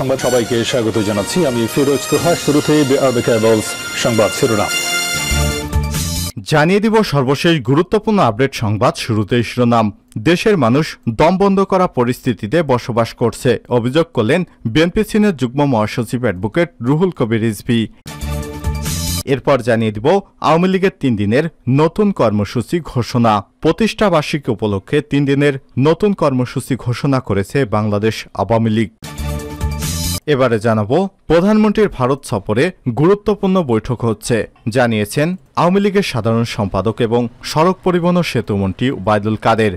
সংবাদ সবাইকে স্বাগত জানাচ্ছি আমি ফিরোজ তোহা শুরুতে সংবাদ শিরোনাম জানিয়ে দিব সর্বশেষ গুরুত্বপূর্ণ আপডেট সংবাদ শুরুতে শিরোনাম দেশের মানুষ দম বন্ধ করা পরিস্থিতিতে বসবাস করছে অভিযোগ করলেন বিএনপি সিনের যুগ্ম মহাসচিব অ্যাডভোকেট রুহুল কবির ইসভি এরপর জানিয়ে দিব আওয়ামী লীগের তিন দিনের নতুন কর্মসূচি ঘোষণা প্রতিষ্ঠাবার্ষিকী উপলক্ষে তিন দিনের নতুন কর্মসূচি ঘোষণা করেছে বাংলাদেশ আওয়ামী লীগ এবারে জানাবো প্রধানমন্ত্রীর ভারত সফরে গুরুত্বপূর্ণ বৈঠক হচ্ছে জানিয়েছেন আওয়ামী লীগের সাধারণ সম্পাদক এবং সড়ক পরিবহন সেতুমন্ত্রী ওবায়দুল কাদের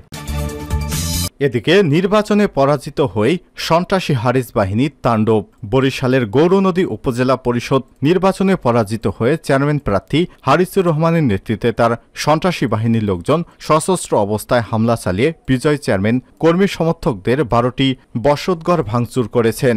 এদিকে নির্বাচনে পরাজিত হয়ে সন্ত্রাসী হারিস বাহিনীর তাণ্ডব বরিশালের গৌরনদী উপজেলা পরিষদ নির্বাচনে পরাজিত হয়ে চেয়ারম্যান প্রার্থী হারিসুর রহমানের নেতৃত্বে তার সন্ত্রাসী বাহিনীর লোকজন সশস্ত্র অবস্থায় হামলা চালিয়ে বিজয় চেয়ারম্যান কর্মী সমর্থকদের বারোটি বসতঘর ভাঙচুর করেছেন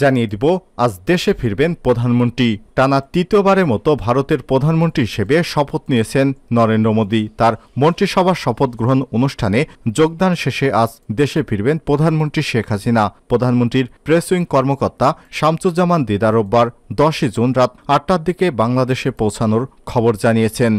জানিয়ে দিব আজ দেশে ফিরবেন প্রধানমন্ত্রী টানা তৃতীয়বারের মতো ভারতের প্রধানমন্ত্রী হিসেবে শপথ নিয়েছেন নরেন্দ্র মোদী তার মন্ত্রিসভার শপথ গ্রহণ অনুষ্ঠানে যোগদান শেষে আজ দেশে ফিরবেন প্রধানমন্ত্রী শেখ হাসিনা প্রধানমন্ত্রীর প্রেস উইং কর্মকর্তা শামসুজ্জামান দিদা দশই জুন রাত আটটার দিকে বাংলাদেশে পৌঁছানোর খবর জানিয়েছেন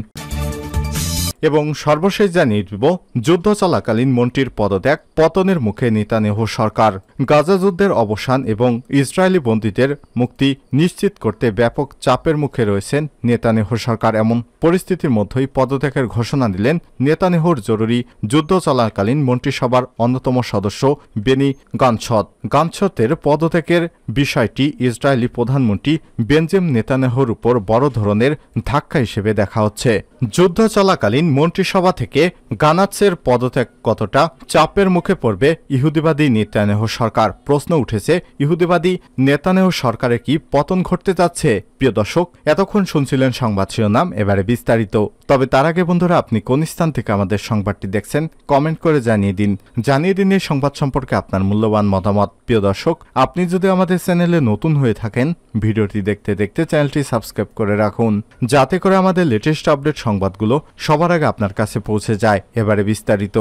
এবং সর্বশেষ জানিয়ে দিব যুদ্ধ চলাকালীন মন্ত্রীর পদত্যাগ পতনের মুখে নেতানেহ সরকার গাজা যুদ্ধের অবসান এবং ইসরায়েলি বন্দীদের মুক্তি নিশ্চিত করতে ব্যাপক চাপের মুখে রয়েছেন নেতানেহ সরকার এমন পরিস্থিতির মধ্যেই পদত্যাগের ঘোষণা দিলেন নেতানেহর জরুরি যুদ্ধ চলাকালীন মন্ত্রিসভার অন্যতম সদস্য বেনি গানছদ গানছতের পদত্যাগের বিষয়টি ইসরায়েলি প্রধানমন্ত্রী বেঞ্জেম নেতানেহর উপর বড় ধরনের ধাক্কা হিসেবে দেখা হচ্ছে যুদ্ধ চলাকালীন মন্ত্রিসভা থেকে গানাৎসের পদত্যাগ কতটা চাপের মুখে পড়বে ইহুদিবাদী নেতানেহ সরকার প্রশ্ন উঠেছে ইহুদিবাদী নেতানেহ সরকারে কি পতন ঘটতে যাচ্ছে প্রিয় দর্শক এতক্ষণ শুনছিলেন সংবাদ শিরোনাম এবারে বিস্তারিত তবে তার আগে বন্ধুরা আপনি কোন স্থান থেকে আমাদের সংবাদটি দেখছেন কমেন্ট করে জানিয়ে দিন জানিয়ে দিন এই সংবাদ সম্পর্কে আপনার মূল্যবান মতামত প্রিয় দর্শক আপনি যদি আমাদের চ্যানেলে নতুন হয়ে থাকেন ভিডিওটি দেখতে দেখতে চ্যানেলটি সাবস্ক্রাইব করে রাখুন যাতে করে আমাদের লেটেস্ট আপডেট সংবাদগুলো সবার আগে আপনার কাছে পৌঁছে যায় এবারে বিস্তারিত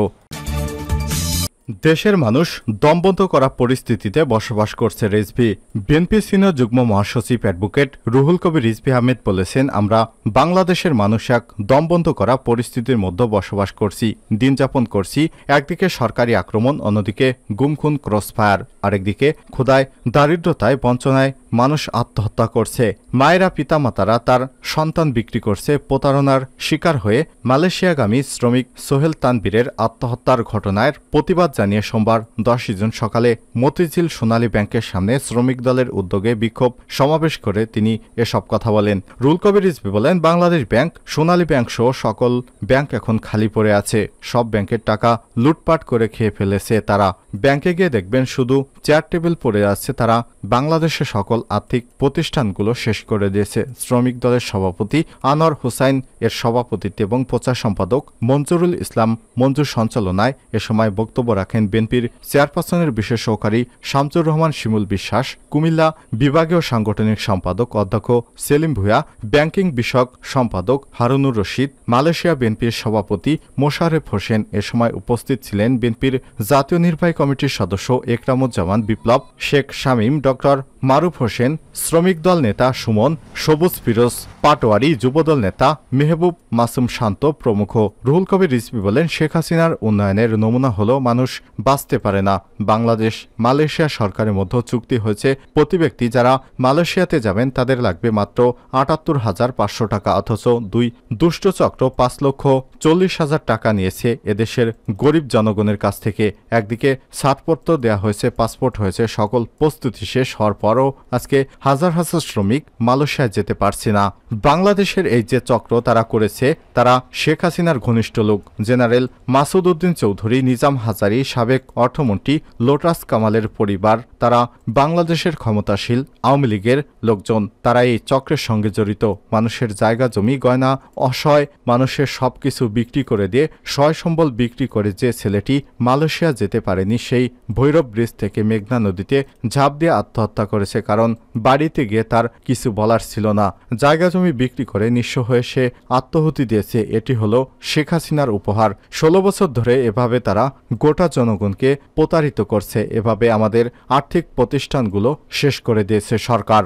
দেশের মানুষ দমবন্ধ করা পরিস্থিতিতে বসবাস করছে রিজভি বিএনপি সিনিয়র যুগ্ম মহাসচিব অ্যাডভোকেট রুহুল কবির রিজভি আহমেদ বলেছেন আমরা বাংলাদেশের মানুষ এক দমবন্ধ করা পরিস্থিতির মধ্যে বসবাস করছি দিনযাপন করছি একদিকে সরকারি আক্রমণ অন্যদিকে গুমখুন ক্রসফায়ার আরেকদিকে ক্ষুদায় দারিদ্রতায় বঞ্চনায় মানুষ আত্মহত্যা করছে মায়েরা পিতামাতারা তার সন্তান বিক্রি করছে প্রতারণার শিকার হয়ে মালয়েশিয়াগামী শ্রমিক সোহেল তানবীরের আত্মহত্যার ঘটনার প্রতিবাদ জানিয়ে সোমবার দশই জুন সকালে মতিঝিল সোনালী ব্যাংকের সামনে শ্রমিক দলের উদ্যোগে বিক্ষোভ সমাবেশ করে তিনি এসব কথা বলেন রুলকবির ইসবি বলেন বাংলাদেশ ব্যাংক সোনালী ব্যাংক সহ সকল ব্যাংক এখন খালি পড়ে আছে সব ব্যাংকের টাকা লুটপাট করে খেয়ে ফেলেছে তারা ব্যাংকে গিয়ে দেখবেন শুধু চেয়ার টেবিল পড়ে আছে তারা বাংলাদেশে সকল আর্থিক প্রতিষ্ঠানগুলো শেষ করে দিয়েছে শ্রমিক দলের সভাপতি আনোয়ার হুসাইন এর সভাপতিত্ব এবং প্রচার সম্পাদক মঞ্জুরুল ইসলাম মঞ্জুর সঞ্চালনায় এ সময় বক্তব্য রাখেন বিএনপির চেয়ারপারসনের বিশেষ সহকারী শামসুর রহমান শিমুল বিশ্বাস কুমিল্লা বিভাগীয় সাংগঠনিক সম্পাদক অধ্যক্ষ সেলিম ভুয়া ব্যাংকিং বিষয়ক সম্পাদক হারুনুর রশিদ মালয়েশিয়া বিএনপির সভাপতি মোশারেফ হোসেন এ সময় উপস্থিত ছিলেন বিএনপির জাতীয় নির্বাহী কমিটির সদস্য একরামুজ্জামান বিপ্লব শেখ শামীম ডক্টর মারুফ হোসেন শ্রমিক দল নেতা সুমন সবুজ ফিরোজ পাটোয়ারি যুবদল নেতা মেহবুব মাসুম শান্ত প্রমুখ রুহুল কবির রিজবি বলেন শেখ হাসিনার উন্নয়নের নমুনা হলেও মানুষ বাঁচতে পারে না বাংলাদেশ মালয়েশিয়া সরকারের মধ্যে চুক্তি হয়েছে প্রতি ব্যক্তি যারা মালয়েশিয়াতে যাবেন তাদের লাগবে মাত্র আটাত্তর হাজার পাঁচশো টাকা অথচ দুই দুষ্টচক্র পাঁচ লক্ষ চল্লিশ হাজার টাকা নিয়েছে এদেশের গরিব জনগণের কাছ থেকে একদিকে ছাড়পত্র দেয়া হয়েছে পাসপোর্ট হয়েছে সকল প্রস্তুতি শেষ হওয়ার পর পরও আজকে হাজার হাজার শ্রমিক মালয়েশিয়ায় যেতে পারছে না বাংলাদেশের এই যে চক্র তারা করেছে তারা শেখ হাসিনার ঘনিষ্ঠ লোক জেনারেল মাসুদ উদ্দিন চৌধুরী নিজাম হাজারি সাবেক অর্থমন্ত্রী লোটাস কামালের পরিবার তারা বাংলাদেশের ক্ষমতাশীল আওয়ামী লীগের লোকজন তারা এই চক্রের সঙ্গে জড়িত মানুষের জায়গা জমি গয়না অসয় মানুষের সব কিছু বিক্রি করে দিয়ে সয় সম্বল বিক্রি করে যে ছেলেটি মালয়েশিয়া যেতে পারেনি সেই ভৈরব ব্রিজ থেকে মেঘনা নদীতে ঝাঁপ দিয়ে আত্মহত্যা করে করেছে কারণ বাড়িতে গিয়ে তার কিছু বলার ছিল না জায়গা জমি বিক্রি করে নিঃস্ব হয়ে সে আত্মহতি দিয়েছে এটি হলো শেখ হাসিনার উপহার ষোলো বছর ধরে এভাবে তারা গোটা জনগণকে প্রতারিত করছে এভাবে আমাদের আর্থিক প্রতিষ্ঠানগুলো শেষ করে দিয়েছে সরকার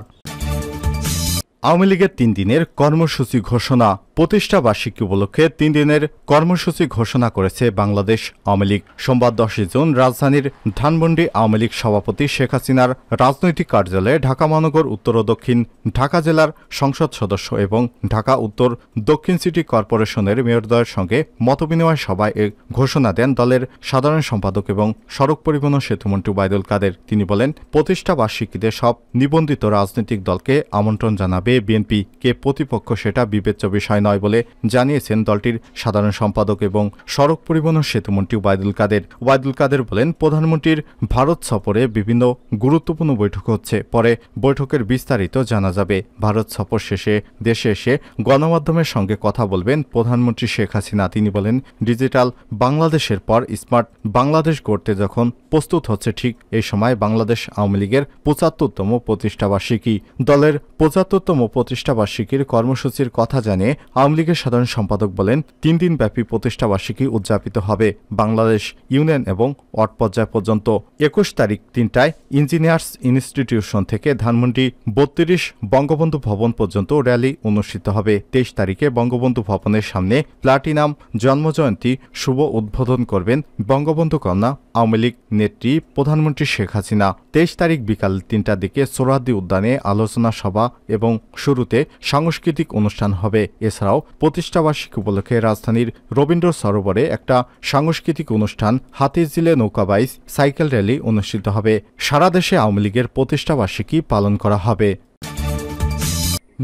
আওয়ামী লীগের তিন দিনের কর্মসূচি ঘোষণা প্রতিষ্ঠা বার্ষিকী উপলক্ষে তিন দিনের কর্মসূচি ঘোষণা করেছে বাংলাদেশ আওয়ামী লীগ সোমবার দশই জুন রাজধানীর ধানমন্ডি আওয়ামী লীগ সভাপতি শেখ হাসিনার রাজনৈতিক কার্যালয়ে ঢাকা মহানগর উত্তর ও দক্ষিণ ঢাকা জেলার সংসদ সদস্য এবং ঢাকা উত্তর দক্ষিণ সিটি কর্পোরেশনের মেয়রদ্বয়ের সঙ্গে মতবিনিময় সভায় এ ঘোষণা দেন দলের সাধারণ সম্পাদক এবং সড়ক পরিবহন সেতুমন্ত্রী ওবায়দুল কাদের তিনি বলেন প্রতিষ্ঠা বার্ষিকীতে সব নিবন্ধিত রাজনৈতিক দলকে আমন্ত্রণ জানাবে হয়ে বিএনপি কে প্রতিপক্ষ সেটা বিবেচ্য বিষয় নয় বলে জানিয়েছেন দলটির সাধারণ সম্পাদক এবং সড়ক পরিবহন সেতুমন্ত্রী ওবায়দুল কাদের ওবায়দুল কাদের বলেন প্রধানমন্ত্রীর ভারত সফরে বিভিন্ন গুরুত্বপূর্ণ বৈঠক হচ্ছে পরে বৈঠকের বিস্তারিত জানা যাবে ভারত সফর শেষে দেশে এসে গণমাধ্যমের সঙ্গে কথা বলবেন প্রধানমন্ত্রী শেখ হাসিনা তিনি বলেন ডিজিটাল বাংলাদেশের পর স্মার্ট বাংলাদেশ গড়তে যখন প্রস্তুত হচ্ছে ঠিক এই সময় বাংলাদেশ আওয়ামী লীগের পঁচাত্তরতম প্রতিষ্ঠাবার্ষিকী দলের পঁচাত্তরতম প্রতিষ্ঠাবার্ষিকীর কর্মসূচির কথা জানিয়ে আওয়ামী লীগের সাধারণ সম্পাদক বলেন তিন দিনব্যাপী প্রতিষ্ঠাবার্ষিকী উদযাপিত হবে বাংলাদেশ ইউনিয়ন এবং ওয়ার্ড পর্যায় পর্যন্ত একুশ তারিখ তিনটায় ইঞ্জিনিয়ার্স ইনস্টিটিউশন থেকে ধানমন্ডি বত্রিশ বঙ্গবন্ধু ভবন পর্যন্ত র্যালি অনুষ্ঠিত হবে তেইশ তারিখে বঙ্গবন্ধু ভবনের সামনে প্লাটিনাম জন্মজয়ন্তী শুভ উদ্বোধন করবেন বঙ্গবন্ধু কন্যা আওয়ামী লীগ নেত্রী প্রধানমন্ত্রী শেখ হাসিনা তেইশ তারিখ বিকাল তিনটার দিকে সোরাদি উদ্যানে আলোচনা সভা এবং শুরুতে সাংস্কৃতিক অনুষ্ঠান হবে এছাড়াও প্রতিষ্ঠাবার্ষিক উপলক্ষে রাজধানীর রবীন্দ্র সরোবরে একটা সাংস্কৃতিক অনুষ্ঠান হাতিজিলে নৌকাবাইজ সাইকেল র্যালি অনুষ্ঠিত হবে সারা দেশে আওয়ামী লীগের প্রতিষ্ঠাবার্ষিকী পালন করা হবে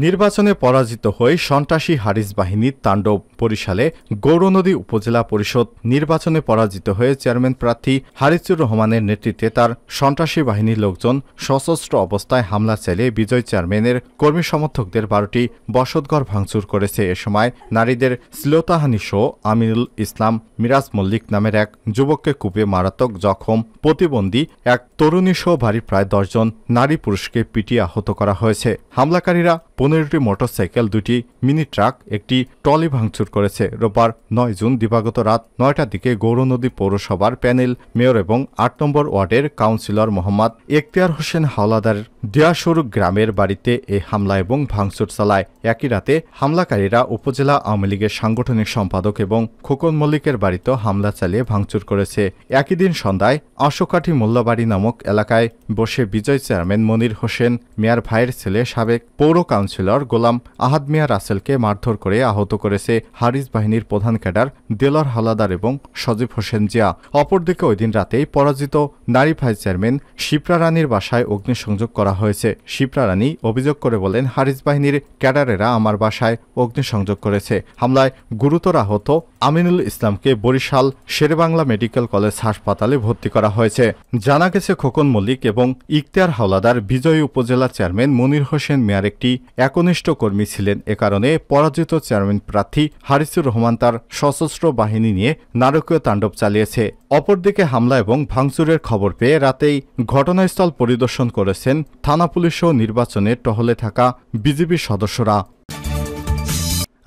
নির্বাচনে পরাজিত হয়ে সন্ত্রাসী হারিস বাহিনীর তাণ্ডব বরিশালে গৌরনদী উপজেলা পরিষদ নির্বাচনে পরাজিত হয়ে চেয়ারম্যান প্রার্থী হারিসুর রহমানের নেতৃত্বে তার সন্ত্রাসী বাহিনীর লোকজন সশস্ত্র অবস্থায় হামলা চালিয়ে বিজয় চেয়ারম্যানের কর্মী সমর্থকদের বারোটি বসতঘর ভাঙচুর করেছে এ সময় নারীদের শ্লীলতাহানি শো আমিনুল ইসলাম মিরাজ মল্লিক নামের এক যুবককে কুপে মারাত্মক জখম প্রতিবন্ধী এক তরুণী সহ ভারী প্রায় দশজন নারী পুরুষকে পিটিয়ে আহত করা হয়েছে হামলাকারীরা পনেরোটি মোটরসাইকেল দুটি মিনি ট্রাক একটি ট্রলি ভাঙচুর করেছে রোববার নয় জুন দিবাগত রাত নয়টার দিকে গৌরনদী পৌরসভার প্যানেল মেয়র এবং আট নম্বর ওয়ার্ডের কাউন্সিলর মোহাম্মদ এখতিয়ার হোসেন হাওলাদার দিয়াসুর গ্রামের বাড়িতে এই হামলা এবং ভাঙচুর চালায় একই রাতে হামলাকারীরা উপজেলা আওয়ামী লীগের সাংগঠনিক সম্পাদক এবং খোকন মল্লিকের বাড়িতে হামলা চালিয়ে ভাঙচুর করেছে একই দিন সন্ধ্যায় আশোকাঠি মোল্লাবাড়ি নামক এলাকায় বসে বিজয় চেয়ারম্যান মনির হোসেন মেয়ার ভাইয়ের ছেলে সাবেক পৌর কাউন্সিল কাউন্সিলর গোলাম আহাদ মিয়া রাসেলকে মারধর করে আহত করেছে হারিস বাহিনীর প্রধান ক্যাডার দেলর হালাদার এবং সজীব হোসেন জিয়া অপরদিকে ওই দিন রাতেই পরাজিত নারী ভাইস চেয়ারম্যান শিপ্রা রানীর বাসায় অগ্নিসংযোগ করা হয়েছে শিপ্রা রানী অভিযোগ করে বলেন হারিস বাহিনীর ক্যাডারেরা আমার বাসায় অগ্নিসংযোগ করেছে হামলায় গুরুতর আহত আমিনুল ইসলামকে বরিশাল শেরবাংলা মেডিকেল কলেজ হাসপাতালে ভর্তি করা হয়েছে জানা গেছে খোকন মল্লিক এবং ইকতিয়ার হাওলাদার বিজয় উপজেলা চেয়ারম্যান মনির হোসেন মেয়ার একটি একনিষ্ঠ কর্মী ছিলেন এ কারণে পরাজিত চেয়ারম্যান প্রার্থী হারিসুর রহমান তার সশস্ত্র বাহিনী নিয়ে নারকীয় তাণ্ডব চালিয়েছে অপরদিকে হামলা এবং ভাঙচুরের খবর পেয়ে রাতেই ঘটনাস্থল পরিদর্শন করেছেন থানা পুলিশ ও নির্বাচনের টহলে থাকা বিজেপি সদস্যরা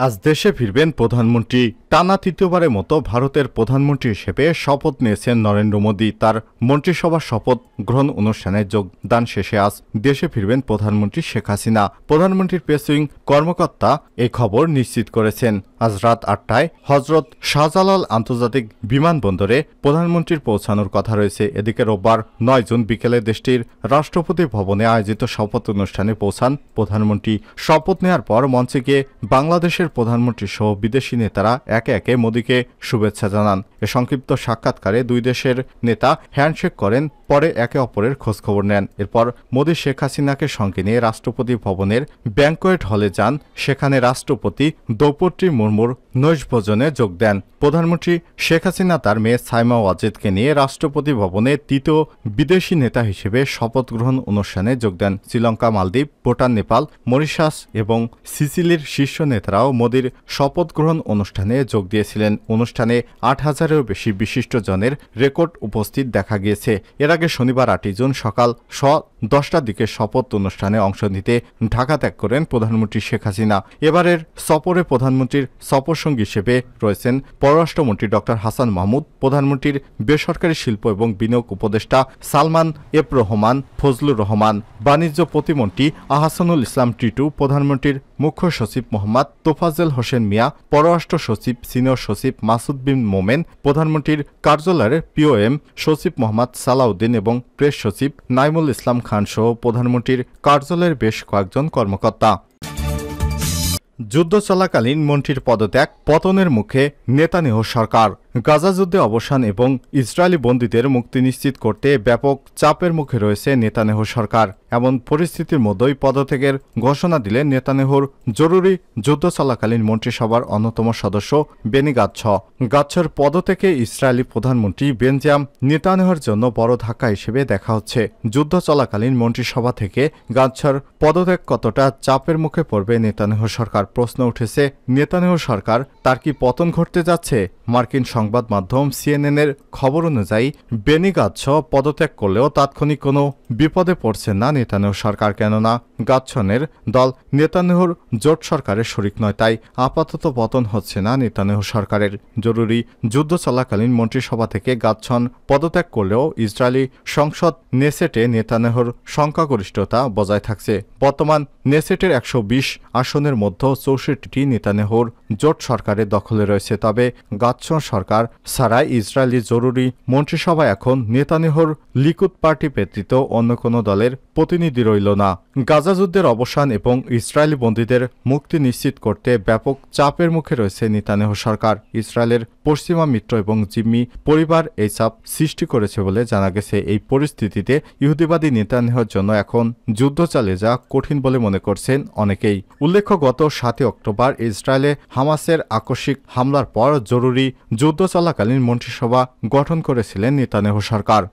আজ দেশে ফিরবেন প্রধানমন্ত্রী টানা তৃতীয়বারের মতো ভারতের প্রধানমন্ত্রী হিসেবে শপথ নিয়েছেন নরেন্দ্র মোদী তার মন্ত্রিসভার শপথ গ্রহণ অনুষ্ঠানে যোগদান শেষে আজ দেশে ফিরবেন প্রধানমন্ত্রী শেখ হাসিনা প্রধানমন্ত্রীর প্রেসিং কর্মকর্তা এ খবর নিশ্চিত করেছেন আজ রাত আটটায় হজরত শাহজালাল আন্তর্জাতিক বিমানবন্দরে প্রধানমন্ত্রীর পৌঁছানোর কথা রয়েছে এদিকে রোববার নয় জুন বিকেলে দেশটির রাষ্ট্রপতি ভবনে আয়োজিত শপথ অনুষ্ঠানে পৌঁছান প্রধানমন্ত্রী শপথ নেয়ার পর মঞ্চে গিয়ে বাংলাদেশের প্রধানমন্ত্রী সহ বিদেশি নেতারা একে একে মোদীকে শুভেচ্ছা জানান এ সংক্ষিপ্ত সাক্ষাৎকারে দুই দেশের নেতা হ্যান্ডশেক করেন পরে একে অপরের খোঁজখবর নেন এরপর মোদী শেখ হাসিনাকে সঙ্গে নিয়ে রাষ্ট্রপতি ভবনের ব্যাংকোয়েট হলে যান সেখানে রাষ্ট্রপতি দ্রৌপদী মুর্মুর নৈশভোজনে যোগ দেন প্রধানমন্ত্রী শেখ হাসিনা তার মেয়ে সাইমা ওয়াজেদকে নিয়ে রাষ্ট্রপতি ভবনে তৃতীয় বিদেশি নেতা হিসেবে শপথ গ্রহণ অনুষ্ঠানে যোগ দেন শ্রীলঙ্কা মালদ্বীপ ভুটান নেপাল মরিশাস এবং সিসিলির শীর্ষ নেতারাও মোদীর শপথ গ্রহণ অনুষ্ঠানে যোগ দিয়েছিলেন অনুষ্ঠানে আট হাজারেরও বেশি বিশিষ্টজনের রেকর্ড উপস্থিত দেখা গিয়েছে এর আগে শনিবার আটই জুন সকাল স দশটার দিকে শপথ অনুষ্ঠানে অংশ নিতে ঢাকা ত্যাগ করেন প্রধানমন্ত্রী শেখ হাসিনা এবারের সফরে প্রধানমন্ত্রীর সফর সঙ্গী হিসেবে রয়েছেন পররাষ্ট্রমন্ত্রী ডক্টর হাসান মাহমুদ প্রধানমন্ত্রীর বেসরকারি শিল্প এবং বিনিয়োগ উপদেষ্টা সালমান এফ রহমান ফজলুর রহমান বাণিজ্য প্রতিমন্ত্রী আহাসানুল ইসলাম টিটু প্রধানমন্ত্রীর মুখ্য সচিব মোহাম্মদ তোফাজেল হোসেন মিয়া পররাষ্ট্র সচিব সিনিয়র সচিব মাসুদ বিন মোমেন প্রধানমন্ত্রীর কার্যালয়ের পিওএম সচিব মোহাম্মদ সালাউদ্দিন এবং প্রেস সচিব নাইমুল ইসলাম খান সহ প্রধানমন্ত্রীর কার্যালয়ের বেশ কয়েকজন কর্মকর্তা যুদ্ধ চলাকালীন মন্ত্রীর পদত্যাগ পতনের মুখে নেতানিহ সরকার গাজা যুদ্ধে অবসান এবং ইসরায়েলি বন্দীদের মুক্তি নিশ্চিত করতে ব্যাপক চাপের মুখে রয়েছে নেতানেহ সরকার এমন পরিস্থিতির মধ্যেই পদত্যাগের ঘোষণা দিলেন নেতানেহুর জরুরি যুদ্ধ চলাকালীন মন্ত্রিসভার অন্যতম সদস্য বেনি গাচ্ছ গাচ্ছর পদত্যাগে ইসরায়েলি প্রধানমন্ত্রী বেঞ্জাম নেতানেহর জন্য বড় ধাক্কা হিসেবে দেখা হচ্ছে যুদ্ধ চলাকালীন মন্ত্রিসভা থেকে গাচ্ছর পদত্যাগ কতটা চাপের মুখে পড়বে নেতানেহ সরকার প্রশ্ন উঠেছে নেতানেহ সরকার তার কি পতন ঘটতে যাচ্ছে মার্কিন সংবাদ মাধ্যম সিএনএনের খবর অনুযায়ী বেনি গাচ্ছ পদত্যাগ করলেও তাৎক্ষণিক কোনো বিপদে পড়ছে না নেতানিহ সরকার কেননা গাচ্ছনের দল নেতানিহুর জোট সরকারের শরিক নয় তাই আপাতত পতন হচ্ছে না নেতানিহ সরকারের জরুরি যুদ্ধ চলাকালীন মন্ত্রিসভা থেকে গাচ্ছন পদত্যাগ করলেও ইসরায়েলি সংসদ নেসেটে নেতানিহুর সংখ্যাগরিষ্ঠতা বজায় থাকছে বর্তমান নেসেটের একশো আসনের মধ্যে চৌষট্টিটি নেতানিহুর জোট সরকারের দখলে রয়েছে তবে গাচ্ছন সরকার ছাড়াই ইসরায়েলি জরুরি মন্ত্রিসভা এখন নেতানিহুর লিকুদ পার্টি ব্যতীত অন্য কোনো দলের প্রতিনিধি রইল না গাজা যুদ্ধের অবসান এবং ইসরায়েলি বন্দীদের মুক্তি নিশ্চিত করতে ব্যাপক চাপের মুখে রয়েছে নিতানেহ সরকার ইসরায়েলের পশ্চিমা মিত্র এবং জিম্মি পরিবার এই চাপ সৃষ্টি করেছে বলে জানা গেছে এই পরিস্থিতিতে ইহুদিবাদী নেতানেহর জন্য এখন যুদ্ধ চালিয়ে যা কঠিন বলে মনে করছেন অনেকেই উল্লেখ্য গত সাতই অক্টোবর ইসরায়েলে হামাসের আকস্মিক হামলার পর জরুরি যুদ্ধ চলাকালীন মন্ত্রিসভা গঠন করেছিলেন নেতানেহ সরকার